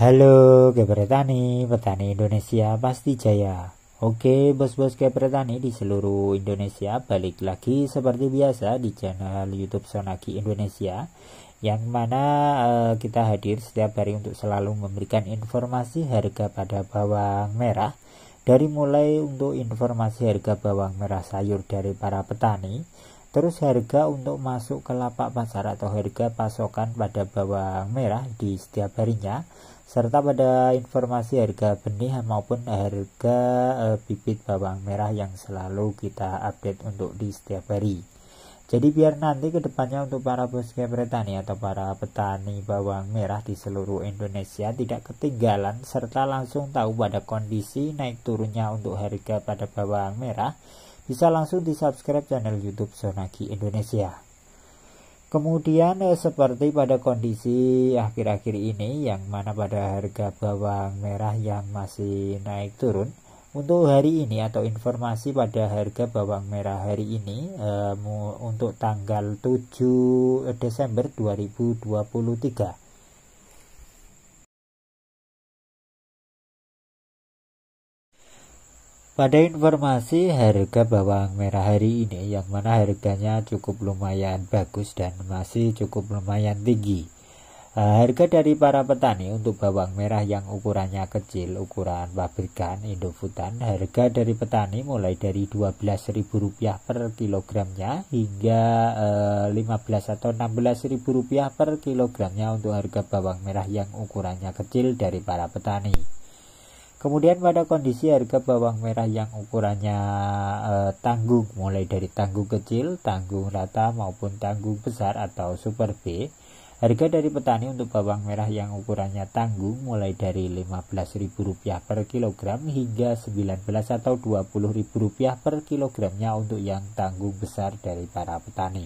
Halo Kepretani, petani Indonesia pasti jaya. Oke, bos-bos Kepretani di seluruh Indonesia balik lagi seperti biasa di channel YouTube Sonaki Indonesia yang mana uh, kita hadir setiap hari untuk selalu memberikan informasi harga pada bawang merah dari mulai untuk informasi harga bawang merah sayur dari para petani Terus harga untuk masuk ke lapak pasar atau harga pasokan pada bawang merah di setiap harinya serta pada informasi harga benih maupun harga e, bibit bawang merah yang selalu kita update untuk di setiap hari. Jadi biar nanti kedepannya untuk para bosque petani atau para petani bawang merah di seluruh Indonesia tidak ketinggalan serta langsung tahu pada kondisi naik turunnya untuk harga pada bawang merah, bisa langsung di subscribe channel YouTube Sonaki Indonesia. Kemudian eh, seperti pada kondisi akhir-akhir ini yang mana pada harga bawang merah yang masih naik turun untuk hari ini atau informasi pada harga bawang merah hari ini eh, untuk tanggal 7 Desember 2023 Pada informasi harga bawang merah hari ini yang mana harganya cukup lumayan bagus dan masih cukup lumayan tinggi. Eh, harga dari para petani untuk bawang merah yang ukurannya kecil, ukuran pabrikan Indofutan, harga dari petani mulai dari Rp12.000 per kilogramnya hingga rp eh, 15 atau Rp16.000 per kilogramnya untuk harga bawang merah yang ukurannya kecil dari para petani. Kemudian pada kondisi harga bawang merah yang ukurannya e, tanggung mulai dari tanggung kecil, tanggung rata maupun tanggung besar atau super B, harga dari petani untuk bawang merah yang ukurannya tanggung mulai dari Rp15.000 per kilogram hingga Rp19 atau Rp20.000 per kilogramnya untuk yang tanggung besar dari para petani.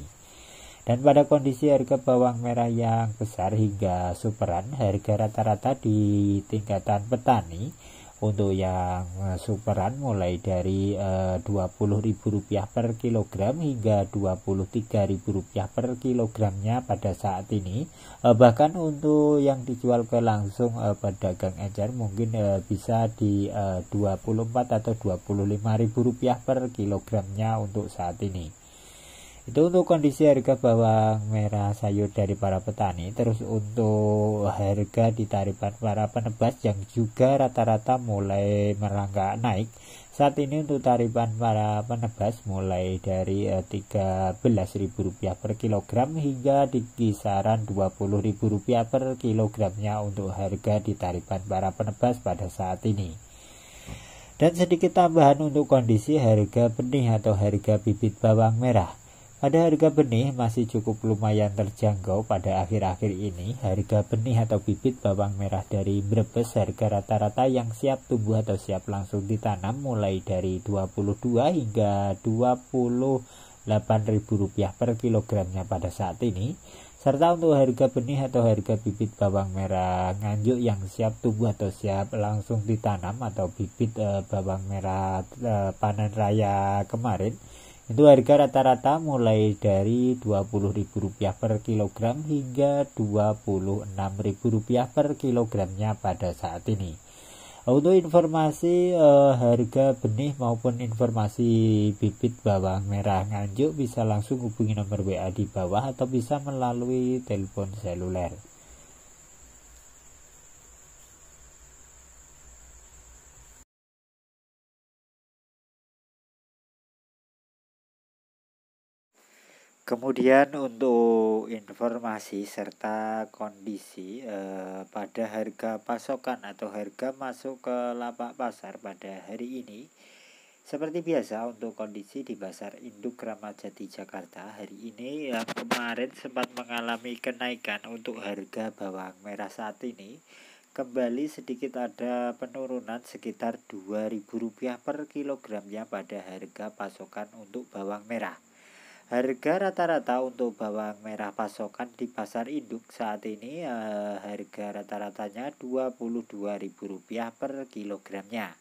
Dan pada kondisi harga bawang merah yang besar hingga superan, harga rata-rata di tingkatan petani untuk yang eh, superan mulai dari Rp20.000 eh, per kilogram hingga Rp23.000 per kilogramnya pada saat ini eh, bahkan untuk yang dijual ke langsung eh, pedagang ecer mungkin eh, bisa di eh, 24 atau Rp25.000 per kilogramnya untuk saat ini itu untuk kondisi harga bawang merah sayur dari para petani. Terus untuk harga di tarifan para penebas yang juga rata-rata mulai merangkak naik. Saat ini untuk tarifan para penebas mulai dari eh, Rp13.000 per kilogram hingga di kisaran Rp20.000 per kilogramnya untuk harga di tarifan para penebas pada saat ini dan sedikit tambahan untuk kondisi harga benih atau harga bibit bawang merah. Pada harga benih masih cukup lumayan terjangkau pada akhir-akhir ini. Harga benih atau bibit bawang merah dari Brebes harga rata-rata yang siap tumbuh atau siap langsung ditanam mulai dari 22 hingga 28.000 rupiah per kilogramnya pada saat ini. Serta untuk harga benih atau harga bibit bawang merah nganjuk yang siap tumbuh atau siap langsung ditanam atau bibit eh, bawang merah eh, panen raya kemarin itu harga rata-rata mulai dari Rp20.000 per kilogram hingga Rp26.000 per kilogramnya pada saat ini. Untuk informasi eh, harga benih maupun informasi bibit bawang merah nganjuk bisa langsung hubungi nomor WA di bawah atau bisa melalui telepon seluler. Kemudian untuk informasi serta kondisi eh, pada harga pasokan atau harga masuk ke lapak pasar pada hari ini seperti biasa untuk kondisi di pasar induk Ramadjati Jakarta hari ini yang kemarin sempat mengalami kenaikan untuk harga bawang merah saat ini kembali sedikit ada penurunan sekitar Rp2.000 per kilogramnya pada harga pasokan untuk bawang merah. Harga rata-rata untuk bawang merah pasokan di pasar induk saat ini eh, harga rata-ratanya Rp22.000 per kilogramnya.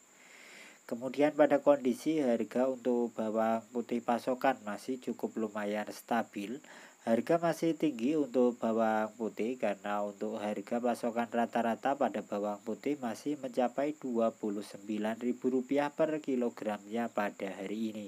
Kemudian pada kondisi harga untuk bawang putih pasokan masih cukup lumayan stabil. Harga masih tinggi untuk bawang putih karena untuk harga pasokan rata-rata pada bawang putih masih mencapai Rp29.000 per kilogramnya pada hari ini.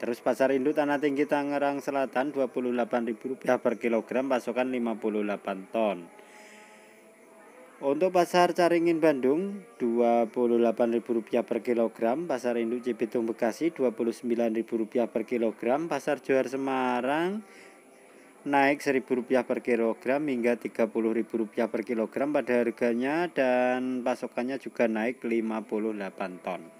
Terus pasar induk Tanah Tinggi Tangerang Selatan 28.000 28000 per kilogram pasokan 58 ton. Untuk pasar Caringin Bandung 28.000 28000 per kilogram, pasar induk Cibitung Bekasi 29.000 29000 per kilogram, pasar Johar Semarang naik 1.000 1000 per kilogram hingga 30.000 30000 per kilogram pada harganya dan pasokannya juga naik 58 ton.